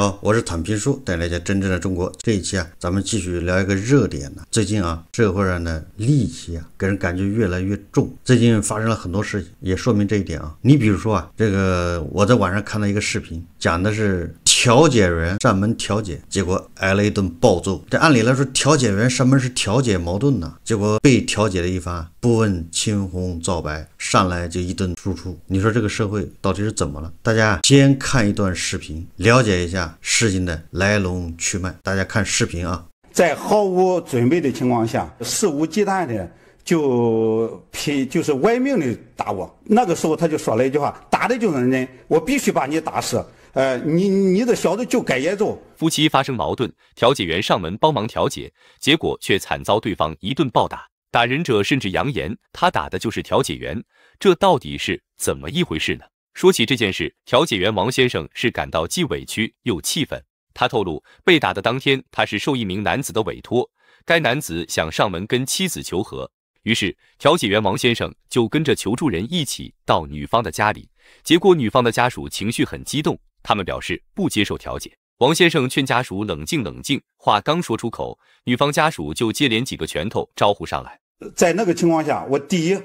好，我是躺评叔，带你了解真正的中国。这一期啊，咱们继续聊一个热点呢。最近啊，社会上的戾气啊，给人感觉越来越重。最近发生了很多事情，也说明这一点啊。你比如说啊，这个我在网上看到一个视频，讲的是调解员上门调解，结果挨了一顿暴揍。这按理来说，调解员上门是调解矛盾呢，结果被调解的一番不问青红皂白。上来就一顿输出，你说这个社会到底是怎么了？大家先看一段视频，了解一下事情的来龙去脉。大家看视频啊，在毫无准备的情况下，肆无忌惮的就拼，就是玩命的打我。那个时候他就说了一句话：“打的就是人，我必须把你打死。”呃，你你这小子就该挨揍。夫妻发生矛盾，调解员上门帮忙调解，结果却惨遭对方一顿暴打。打人者甚至扬言，他打的就是调解员，这到底是怎么一回事呢？说起这件事，调解员王先生是感到既委屈又气愤。他透露，被打的当天，他是受一名男子的委托，该男子想上门跟妻子求和，于是调解员王先生就跟着求助人一起到女方的家里。结果女方的家属情绪很激动，他们表示不接受调解。王先生劝家属冷静冷静，话刚说出口，女方家属就接连几个拳头招呼上来。在那个情况下，我第一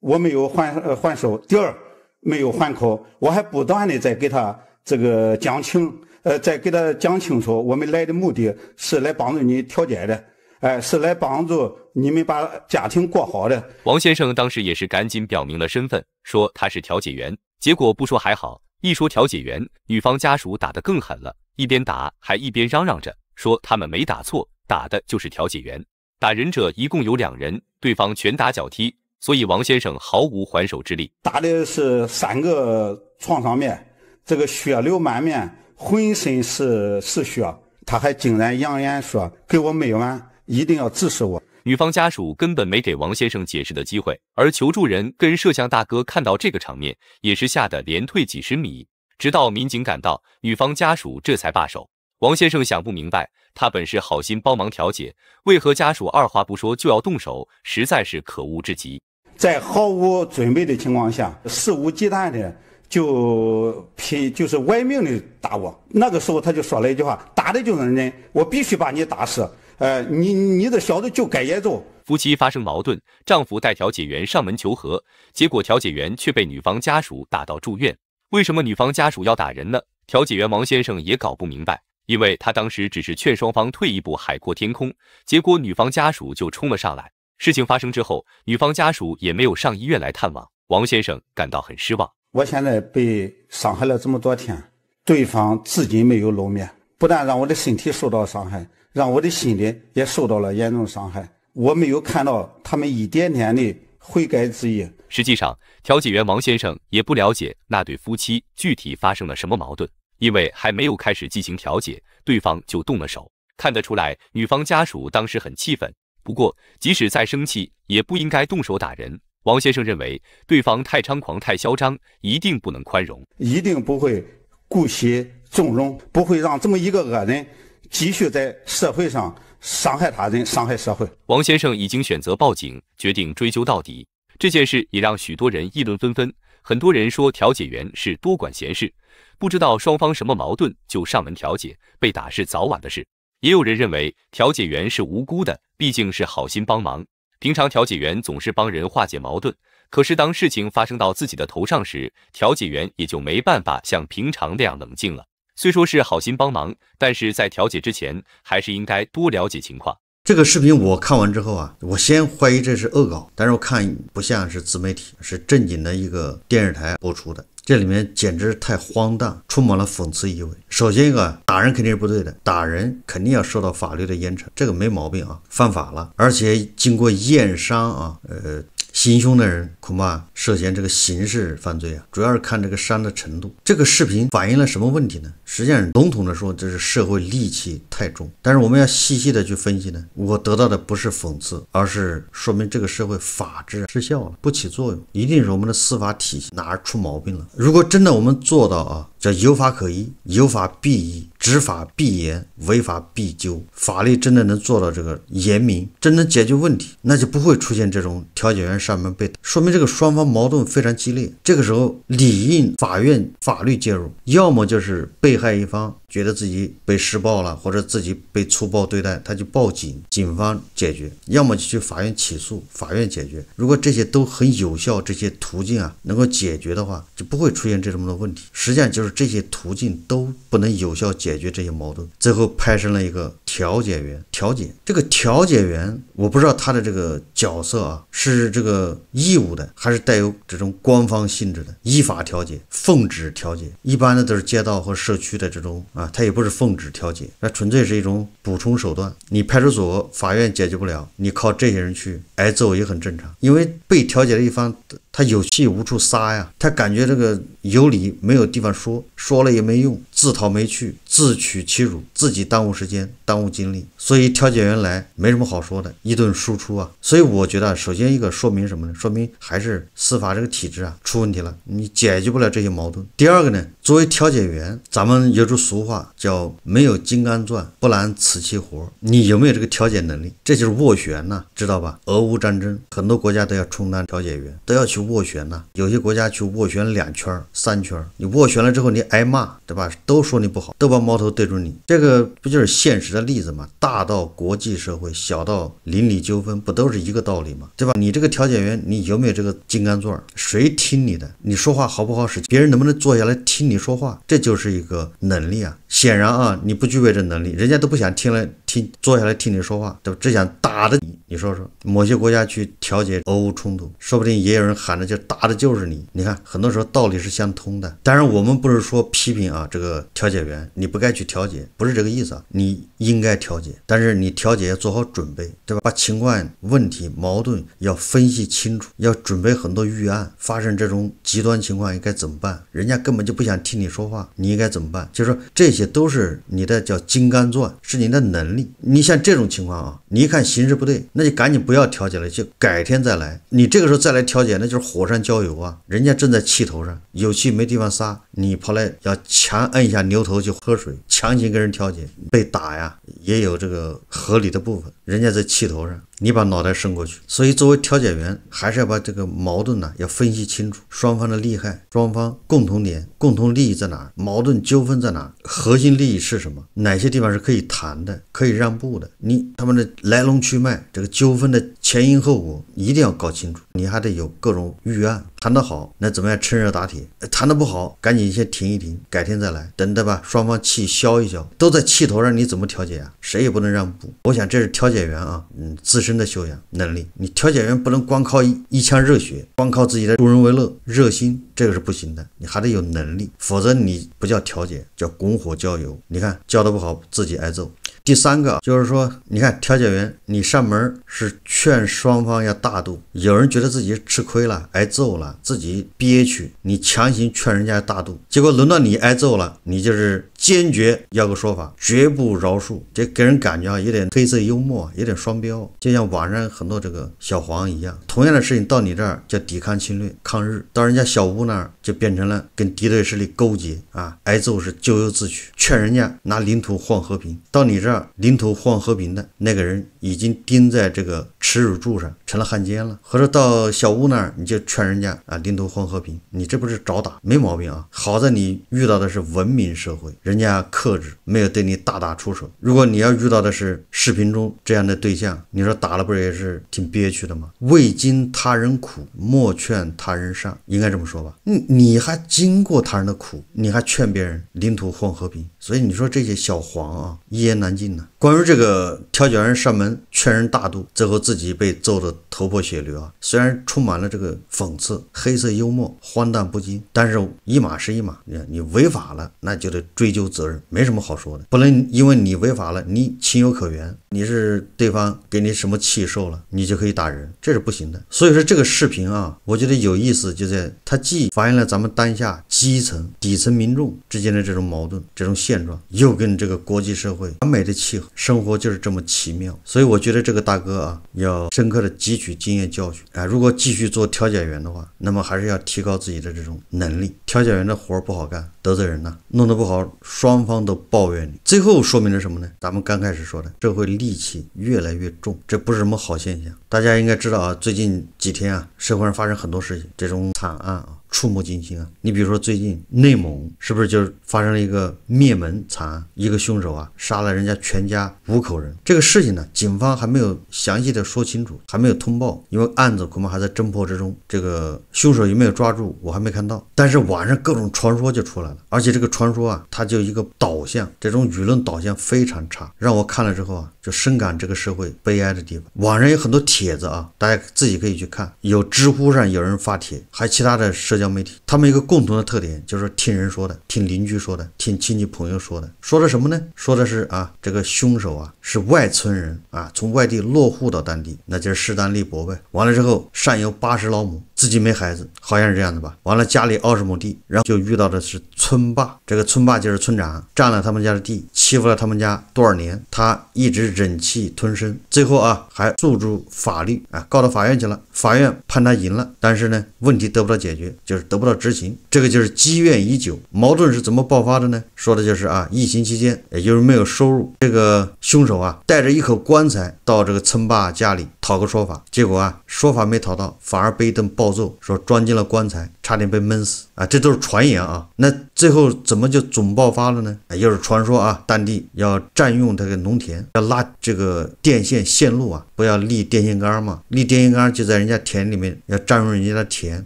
我没有还还手，第二没有还口，我还不断的在给他这个讲清，呃，在给他讲清楚，我们来的目的是来帮助你调解的，哎，是来帮助你们把家庭过好的。王先生当时也是赶紧表明了身份，说他是调解员。结果不说还好，一说调解员，女方家属打得更狠了，一边打还一边嚷嚷着说他们没打错，打的就是调解员。打人者一共有两人，对方拳打脚踢，所以王先生毫无还手之力。打的是三个创伤面，这个血流满面，浑身是是血，他还竟然扬言说给我美完，一定要治死我。女方家属根本没给王先生解释的机会，而求助人跟摄像大哥看到这个场面，也是吓得连退几十米，直到民警赶到，女方家属这才罢手。王先生想不明白，他本是好心帮忙调解，为何家属二话不说就要动手，实在是可恶至极。在毫无准备的情况下，肆无忌惮的就拼，就是歪命的打我。那个时候他就说了一句话：“打的就是人，我必须把你打死。”呃，你你这小子就该挨揍。夫妻发生矛盾，丈夫带调解员上门求和，结果调解员却被女方家属打到住院。为什么女方家属要打人呢？调解员王先生也搞不明白。因为他当时只是劝双方退一步，海阔天空，结果女方家属就冲了上来。事情发生之后，女方家属也没有上医院来探望。王先生感到很失望。我现在被伤害了这么多天，对方至今没有露面，不但让我的身体受到伤害，让我的心理也受到了严重伤害。我没有看到他们一点点的悔改之意。实际上，调解员王先生也不了解那对夫妻具体发生了什么矛盾。因为还没有开始进行调解，对方就动了手。看得出来，女方家属当时很气愤。不过，即使再生气，也不应该动手打人。王先生认为，对方太猖狂、太嚣张，一定不能宽容，一定不会姑息纵容，不会让这么一个恶人继续在社会上伤害他人、伤害社会。王先生已经选择报警，决定追究到底。这件事也让许多人议论纷纷。很多人说，调解员是多管闲事。不知道双方什么矛盾就上门调解，被打是早晚的事。也有人认为调解员是无辜的，毕竟是好心帮忙。平常调解员总是帮人化解矛盾，可是当事情发生到自己的头上时，调解员也就没办法像平常那样冷静了。虽说是好心帮忙，但是在调解之前还是应该多了解情况。这个视频我看完之后啊，我先怀疑这是恶搞，但是我看不像是自媒体，是正经的一个电视台播出的。这里面简直太荒诞，充满了讽刺意味。首先，一个打人肯定是不对的，打人肯定要受到法律的严惩，这个没毛病啊，犯法了。而且经过验伤啊，呃，行凶的人恐怕涉嫌这个刑事犯罪啊，主要是看这个伤的程度。这个视频反映了什么问题呢？实际上，笼统的说，这是社会戾气太重。但是我们要细细的去分析呢，我得到的不是讽刺，而是说明这个社会法治失效了，不起作用，一定是我们的司法体系哪儿出毛病了。如果真的我们做到啊，叫有法可依，有法必依，执法必严，违法必究，法律真的能做到这个严明，真能解决问题，那就不会出现这种调解员上门被打，说明这个双方矛盾非常激烈。这个时候理应法院法律介入，要么就是被。害一方觉得自己被施暴了，或者自己被粗暴对待，他就报警，警方解决；要么就去法院起诉，法院解决。如果这些都很有效，这些途径啊能够解决的话，就不会出现这么多问题。实际上就是这些途径都不能有效解决这些矛盾，最后派生了一个。调解员调解这个调解员，我不知道他的这个角色啊，是这个义务的，还是带有这种官方性质的？依法调解、奉旨调解，一般的都是街道和社区的这种啊，他也不是奉旨调解，那纯粹是一种补充手段。你派出所、法院解决不了，你靠这些人去挨揍也很正常，因为被调解的一方他有气无处撒呀，他感觉这个有理没有地方说，说了也没用。自讨没趣，自取其辱，自己耽误时间，耽误精力，所以调解员来没什么好说的，一顿输出啊。所以我觉得，首先一个说明什么呢？说明还是司法这个体制啊出问题了，你解决不了这些矛盾。第二个呢，作为调解员，咱们有句俗话叫“没有金刚钻不揽瓷器活”，你有没有这个调解能力？这就是斡旋呐，知道吧？俄乌战争，很多国家都要充当调解员，都要去斡旋呐。有些国家去斡旋两圈、三圈，你斡旋了之后，你挨骂，对吧？都说你不好，都把矛头对准你，这个不就是现实的例子吗？大到国际社会，小到邻里纠纷，不都是一个道理吗？对吧？你这个调解员，你有没有这个金刚钻？谁听你的？你说话好不好使？别人能不能坐下来听你说话？这就是一个能力啊！显然啊，你不具备这能力，人家都不想听了。听，坐下来听你说话，都只想打的你。你说说，某些国家去调解俄乌冲突，说不定也有人喊着就打的，就是你。你看，很多时候道理是相通的。当然，我们不是说批评啊，这个调解员你不该去调解，不是这个意思啊。你应该调解，但是你调解要做好准备，对吧？把情况、问题、矛盾要分析清楚，要准备很多预案。发生这种极端情况应该怎么办？人家根本就不想听你说话，你应该怎么办？就是说，这些都是你的叫金刚钻，是你的能。你像这种情况啊，你一看形势不对，那就赶紧不要调解了，就改天再来。你这个时候再来调解，那就是火山浇油啊！人家正在气头上，有气没地方撒，你跑来要强摁一下牛头去喝水，强行跟人调解，被打呀，也有这个合理的部分，人家在气头上。你把脑袋伸过去，所以作为调解员，还是要把这个矛盾呢要分析清楚，双方的利害，双方共同点、共同利益在哪，矛盾纠纷在哪，核心利益是什么，哪些地方是可以谈的、可以让步的，你他们的来龙去脉，这个纠纷的前因后果一定要搞清楚。你还得有各种预案，谈得好，那怎么样趁热打铁；谈得不好，赶紧先停一停，改天再来。等对吧？双方气消一消，都在气头上，你怎么调解啊？谁也不能让步。我想这是调解员啊，嗯，自身的修养能力。你调解员不能光靠一腔热血，光靠自己的助人为乐、热心，这个是不行的。你还得有能力，否则你不叫调解，叫拱火浇油。你看教的不好，自己挨揍。第三个就是说，你看调解员，你上门是劝双方要大度，有人觉得自己吃亏了，挨揍了，自己憋屈，你强行劝人家大度，结果轮到你挨揍了，你就是坚决要个说法，绝不饶恕，这给人感觉啊，有点黑色幽默，有点双标，就像网上很多这个小黄一样，同样的事情到你这儿叫抵抗侵略、抗日，到人家小屋那儿就变成了跟敌对势力勾结啊，挨揍是咎由自取，劝人家拿领土换和平，到你这儿。领土换和平的那个人已经钉在这个耻辱柱上，成了汉奸了。合着到小屋那儿你就劝人家啊，领土换和平，你这不是找打？没毛病啊。好在你遇到的是文明社会，人家克制，没有对你大打出手。如果你要遇到的是视频中这样的对象，你说打了不是也是挺憋屈的吗？未经他人苦，莫劝他人善，应该这么说吧？你你还经过他人的苦，你还劝别人领土换和平？所以你说这些小黄啊，一言难尽呢。关于这个挑解人上门劝人大度，最后自己被揍得头破血流啊，虽然充满了这个讽刺、黑色幽默、荒诞不经，但是一码是一码，你违法了，那就得追究责任，没什么好说的。不能因为你违法了，你情有可原，你是对方给你什么气受了，你就可以打人，这是不行的。所以说这个视频啊，我觉得有意思，就在它既反映了咱们当下基层底层民众之间的这种矛盾，这种现。又跟这个国际社会完美的契合，生活就是这么奇妙。所以我觉得这个大哥啊，要深刻的汲取经验教训啊。如果继续做调解员的话，那么还是要提高自己的这种能力。调解员的活不好干，得罪人呢，弄得不好，双方都抱怨。最后说明了什么呢？咱们刚开始说的，社会戾气越来越重，这不是什么好现象。大家应该知道啊，最近几天啊，社会上发生很多事情，这种惨案啊，触目惊心啊。你比如说最近内蒙是不是就发生了一个灭门惨案，一个凶手啊杀了人家全家五口人。这个事情呢，警方还没有详细的说清楚，还没有通报，因为案子恐怕还在侦破之中。这个凶手有没有抓住，我还没看到。但是网上各种传说就出来了，而且这个传说啊，它就一个导向，这种舆论导向非常差，让我看了之后啊，就深感这个社会悲哀的地方。网上有很多帖。帖子啊，大家自己可以去看。有知乎上有人发帖，还有其他的社交媒体，他们一个共同的特点就是听人说的，听邻居说的，听亲戚朋友说的。说的什么呢？说的是啊，这个凶手啊是外村人啊，从外地落户到当地，那就是势单力薄呗。完了之后，上有八十老母。自己没孩子，好像是这样的吧。完了，家里二十亩地，然后就遇到的是村霸。这个村霸就是村长，占了他们家的地，欺负了他们家多少年，他一直忍气吞声。最后啊，还诉诸法律啊，告到法院去了。法院判他赢了，但是呢，问题得不到解决，就是得不到执行。这个就是积怨已久，矛盾是怎么爆发的呢？说的就是啊，疫情期间，也就是没有收入。这个凶手啊，带着一口棺材到这个村霸家里讨个说法，结果啊，说法没讨到，反而被一顿暴。暴揍说装进了棺材，差点被闷死啊！这都是传言啊。那。最后怎么就总爆发了呢？又是传说啊！当地要占用这个农田，要拉这个电线线路啊，不要立电线杆嘛？立电线杆就在人家田里面，要占用人家的田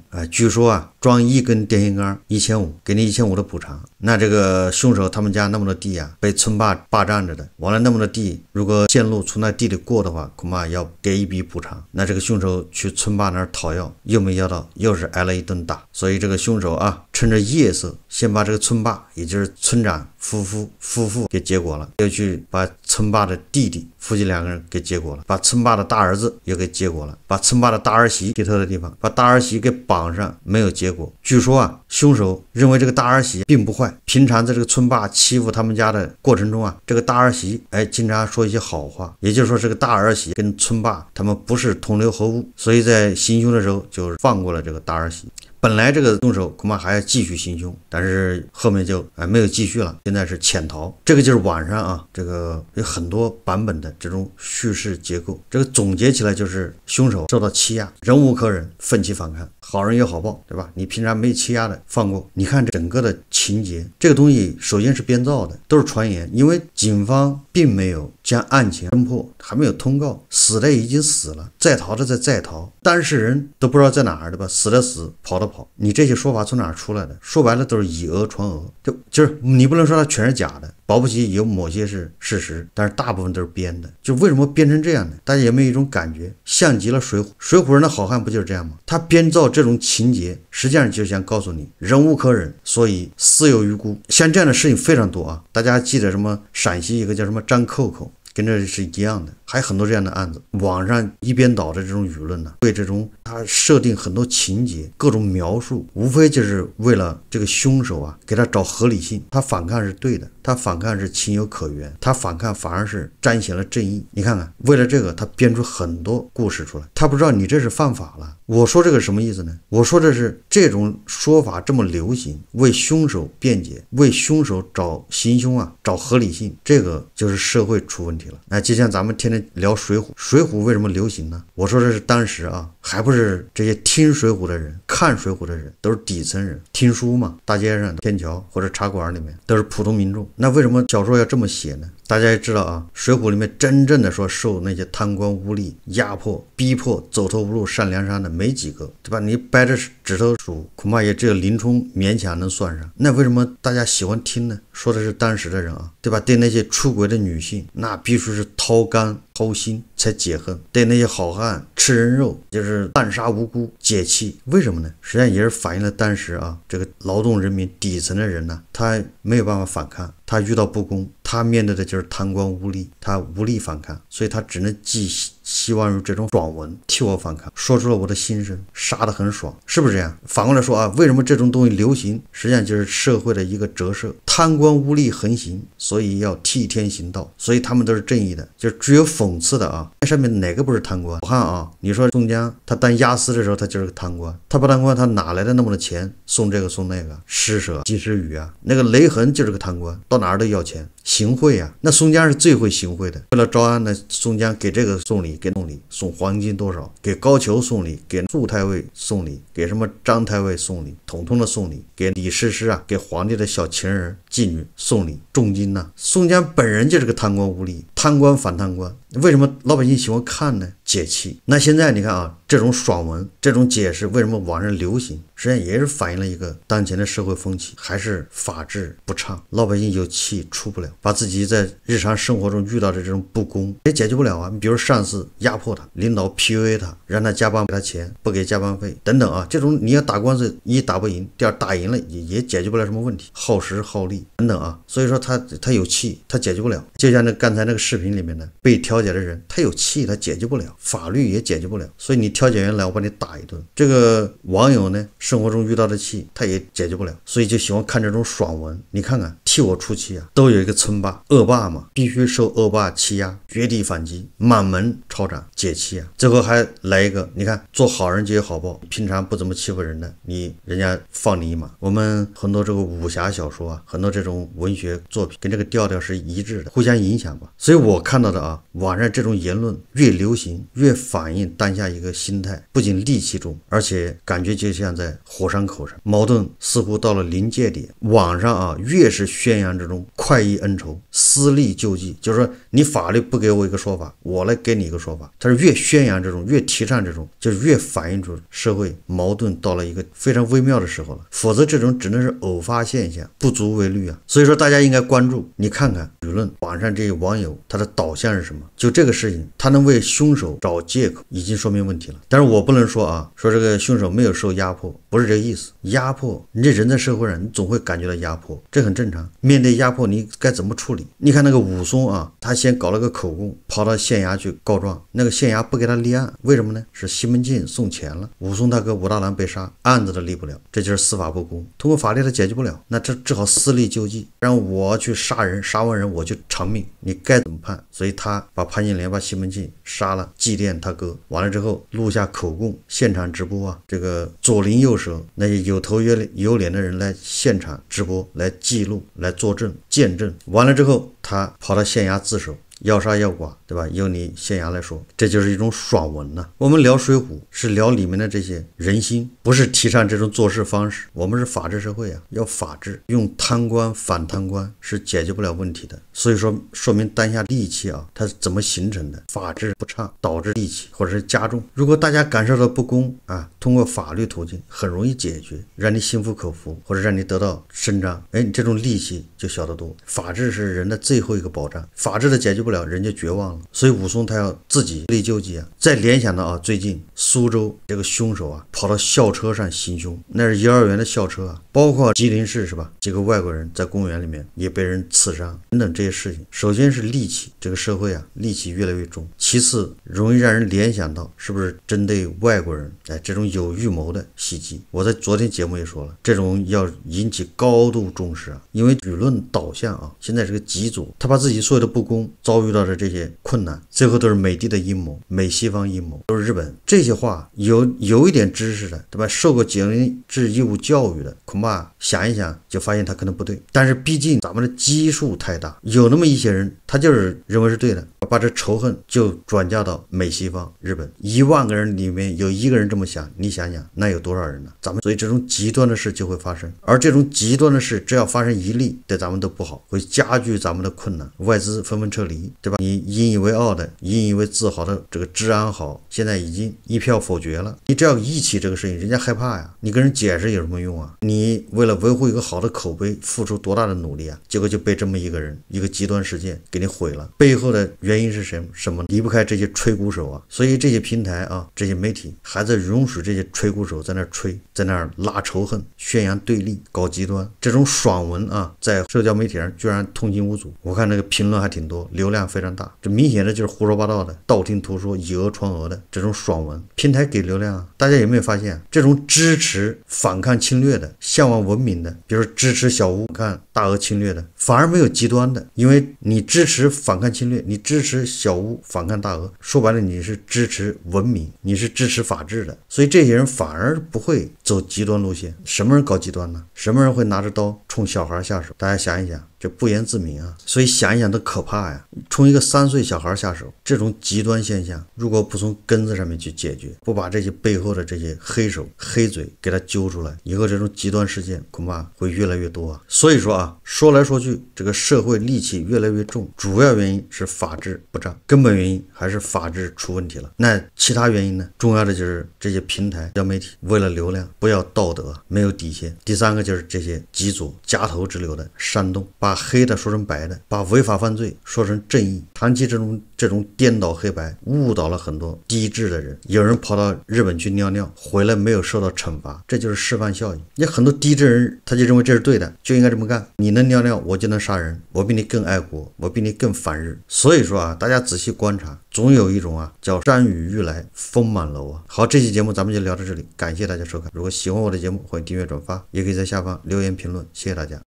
啊！据说啊，装一根电线杆一千五，给你一千五的补偿。那这个凶手他们家那么多地啊，被村霸霸占着的，完了那么多地，如果线路从那地里过的话，恐怕要给一笔补偿。那这个凶手去村霸那儿讨要，又没要到，又是挨了一顿打。所以这个凶手啊，趁着夜色先把。把这个村霸，也就是村长夫妇夫妇给结果了，又去把村霸的弟弟夫妻两个人给结果了，把村霸的大儿子也给结果了，把村霸的大儿媳给他的地方，把大儿媳给绑上没有结果。据说啊，凶手认为这个大儿媳并不坏，平常在这个村霸欺负他们家的过程中啊，这个大儿媳哎经常说一些好话，也就是说这个大儿媳跟村霸他们不是同流合污，所以在行凶的时候就放过了这个大儿媳。本来这个凶手恐怕还要继续行凶，但是后面就哎没有继续了，现在是潜逃。这个就是网上啊，这个有很多版本的这种叙事结构。这个总结起来就是，凶手受到欺压，忍无可忍，奋起反抗。好人有好报，对吧？你凭啥没欺压的放过？你看整个的情节，这个东西首先是编造的，都是传言，因为警方并没有将案情侦破，还没有通告，死的已经死了，在逃的在在逃，当事人都不知道在哪儿，对吧？死的死，跑的跑，你这些说法从哪出来的？说白了都是以讹传讹，就就是你不能说它全是假的。保不齐有某些是事实，但是大部分都是编的。就为什么编成这样的？大家有没有一种感觉，像极了《水浒》？《水浒》人的好汉不就是这样吗？他编造这种情节，实际上就是想告诉你，忍无可忍，所以死有余辜。像这样的事情非常多啊！大家记得什么？陕西一个叫什么张扣扣。跟这是一样的，还有很多这样的案子，网上一边倒的这种舆论呢，为这种他设定很多情节，各种描述，无非就是为了这个凶手啊，给他找合理性。他反抗是对的，他反抗是情有可原，他反抗反而是彰显了正义。你看看，为了这个他编出很多故事出来，他不知道你这是犯法了。我说这个什么意思呢？我说这是这种说法这么流行，为凶手辩解，为凶手找行凶啊，找合理性，这个就是社会出问题。哎，就像咱们天天聊《水浒》，《水浒》为什么流行呢？我说的是当时啊，还不是这些听《水浒》的人、看《水浒》的人都是底层人，听书嘛，大街上、天桥或者茶馆里面都是普通民众。那为什么小说要这么写呢？大家也知道啊，《水浒》里面真正的说受那些贪官污吏压迫、逼迫、走投无路、上梁山的没几个，对吧？你掰着指头数，恐怕也只有林冲勉强能算上。那为什么大家喜欢听呢？说的是当时的人啊，对吧？对那些出轨的女性，那必须是掏肝掏心才解恨；对那些好汉吃人肉，就是滥杀无辜解气。为什么呢？实际上也是反映了当时啊，这个劳动人民底层的人呢，他没有办法反抗，他遇到不公。他面对的就是贪官污吏，他无力反抗，所以他只能寄。希望用这种爽文替我反抗，说出了我的心声，杀得很爽，是不是这样？反过来说啊，为什么这种东西流行？实际上就是社会的一个折射。贪官污吏横行，所以要替天行道，所以他们都是正义的，就是有讽刺的啊。那上面哪个不是贪官？我看啊，你说宋江他当押司的时候，他就是个贪官。他不贪官，他哪来的那么多钱送这个送那个，施舍及时雨啊？那个雷横就是个贪官，到哪儿都要钱，行贿啊。那宋江是最会行贿的，为了招安，呢，宋江给这个送礼。给送礼，送黄金多少？给高俅送礼，给祝太尉送礼，给什么张太尉送礼，统统的送礼。给李师师啊，给皇帝的小情人。妓女送礼重金呢？宋江本人就是个贪官污吏，贪官反贪官，为什么老百姓喜欢看呢？解气。那现在你看啊，这种爽文，这种解释，为什么网上流行？实际上也是反映了一个当前的社会风气，还是法治不畅，老百姓有气出不了，把自己在日常生活中遇到的这种不公也解决不了啊。你比如上司压迫他，领导 PUA 他，让他加班给他钱不给加班费等等啊，这种你要打官司，一打不赢，第二打赢了也也解决不了什么问题，耗时耗力。等等啊，所以说他他有气，他解决不了。就像那刚才那个视频里面的被调解的人，他有气，他解决不了，法律也解决不了。所以你调解员来，我把你打一顿。这个网友呢，生活中遇到的气他也解决不了，所以就喜欢看这种爽文。你看看。替我出气啊！都有一个村霸恶霸嘛，必须受恶霸欺压，绝地反击，满门抄斩解气啊！最后还来一个，你看做好人就有好报，平常不怎么欺负人的，你人家放你一马。我们很多这个武侠小说啊，很多这种文学作品跟这个调调是一致的，互相影响吧。所以我看到的啊，网上这种言论越流行，越反映当下一个心态，不仅戾气重，而且感觉就像在火山口上，矛盾似乎到了临界点。网上啊，越是虚。宣扬这种快意恩仇、私利救济，就是说你法律不给我一个说法，我来给你一个说法。他是越宣扬这种，越提倡这种，就越反映出社会矛盾到了一个非常微妙的时候了。否则这种只能是偶发现象，不足为虑啊。所以说大家应该关注，你看看舆论网上这些网友他的导向是什么？就这个事情，他能为凶手找借口，已经说明问题了。但是我不能说啊，说这个凶手没有受压迫，不是这个意思。压迫你这人在社会上，你总会感觉到压迫，这很正常。面对压迫，你该怎么处理？你看那个武松啊，他先搞了个口供，跑到县衙去告状。那个县衙不给他立案，为什么呢？是西门庆送钱了。武松大哥武大郎被杀，案子都立不了，这就是司法不公。通过法律他解决不了，那这只好私力救济，让我去杀人，杀完人我去偿命。你该怎么判？所以他把潘金莲把西门庆杀了，祭奠他哥。完了之后录下口供，现场直播啊，这个左邻右舍那些有头有有脸的人来现场直播来记录。来作证、见证，完了之后，他跑到县衙自首。要杀要剐，对吧？用你县衙来说，这就是一种爽文呐。我们聊《水浒》，是聊里面的这些人心，不是提倡这种做事方式。我们是法治社会啊，要法治。用贪官反贪官是解决不了问题的。所以说，说明当下戾气啊，它是怎么形成的？法治不畅导致戾气，或者是加重。如果大家感受到不公啊，通过法律途径很容易解决，让你心服口服，或者让你得到伸张。哎，你这种戾气就小得多。法治是人的最后一个保障，法治的解决不。了，人家绝望了，所以武松他要自己内疚急啊。再联想到啊，最近苏州这个凶手啊，跑到校车上行凶，那是幼儿园的校车啊，包括吉林市是吧？几个外国人在公园里面也被人刺伤等等这些事情，首先是戾气，这个社会啊，戾气越来越重，其次容易让人联想到是不是针对外国人，哎，这种有预谋的袭击，我在昨天节目也说了，这种要引起高度重视啊，因为舆论导向啊，现在是个极左，他把自己所有的不公遭。遇到的这些困难，最后都是美帝的阴谋，美西方阴谋都是日本。这些话有有一点知识的，对吧？受过九年制义务教育的，恐怕想一想就发现它可能不对。但是毕竟咱们的基数太大，有那么一些人，他就是认为是对的，把这仇恨就转嫁到美西方、日本。一万个人里面有一个人这么想，你想想那有多少人呢？咱们所以这种极端的事就会发生，而这种极端的事只要发生一例，对咱们都不好，会加剧咱们的困难，外资纷纷撤离。对吧？你引以为傲的、引以为自豪的这个治安好，现在已经一票否决了。你只要一起这个事情，人家害怕呀。你跟人解释有什么用啊？你为了维护一个好的口碑，付出多大的努力啊？结果就被这么一个人、一个极端事件给你毁了。背后的原因是什么？什么离不开这些吹鼓手啊？所以这些平台啊、这些媒体还在容许这些吹鼓手在那吹，在那拉仇恨、宣扬对立、搞极端这种爽文啊，在社交媒体上居然通行无阻。我看那个评论还挺多，留。量非常大，这明显的就是胡说八道的、道听途说、以讹传讹的这种爽文平台给流量。大家有没有发现，这种支持反抗侵略的、向往文明的，比如支持小乌看大俄侵略的，反而没有极端的，因为你支持反抗侵略，你支持小乌反抗大俄，说白了你是支持文明，你是支持法治的，所以这些人反而不会走极端路线。什么人搞极端呢？什么人会拿着刀冲小孩下手？大家想一想。这不言自明啊，所以想一想都可怕呀！从一个三岁小孩下手。这种极端现象，如果不从根子上面去解决，不把这些背后的这些黑手、黑嘴给他揪出来，以后这种极端事件恐怕会越来越多啊！所以说啊，说来说去，这个社会戾气越来越重，主要原因是法治不彰，根本原因还是法治出问题了。那其他原因呢？重要的就是这些平台、要媒体为了流量不要道德，没有底线。第三个就是这些极左夹头之流的煽动，把黑的说成白的，把违法犯罪说成正义，长期这种这种。颠倒黑白，误导了很多低智的人。有人跑到日本去尿尿，回来没有受到惩罚，这就是示范效应。你很多低智人，他就认为这是对的，就应该这么干。你能尿尿，我就能杀人，我比你更爱国，我比你更反日。所以说啊，大家仔细观察，总有一种啊，叫山雨欲来风满楼啊。好，这期节目咱们就聊到这里，感谢大家收看。如果喜欢我的节目，欢迎订阅转发，也可以在下方留言评论，谢谢大家。